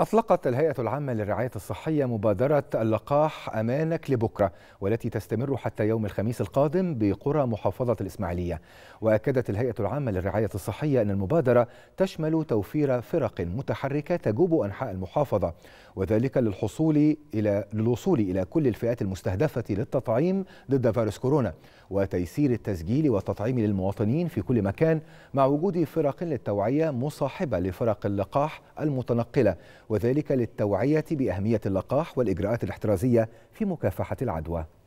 أطلقت الهيئة العامة للرعاية الصحية مبادرة اللقاح أمانك لبكرة والتي تستمر حتى يوم الخميس القادم بقرى محافظة الإسماعيلية وأكدت الهيئة العامة للرعاية الصحية أن المبادرة تشمل توفير فرق متحركة تجوب أنحاء المحافظة وذلك للحصول إلى للوصول إلى كل الفئات المستهدفة للتطعيم ضد فيروس كورونا وتيسير التسجيل والتطعيم للمواطنين في كل مكان مع وجود فرق للتوعية مصاحبة لفرق اللقاح المتنقلة وذلك للتوعية بأهمية اللقاح والإجراءات الاحترازية في مكافحة العدوى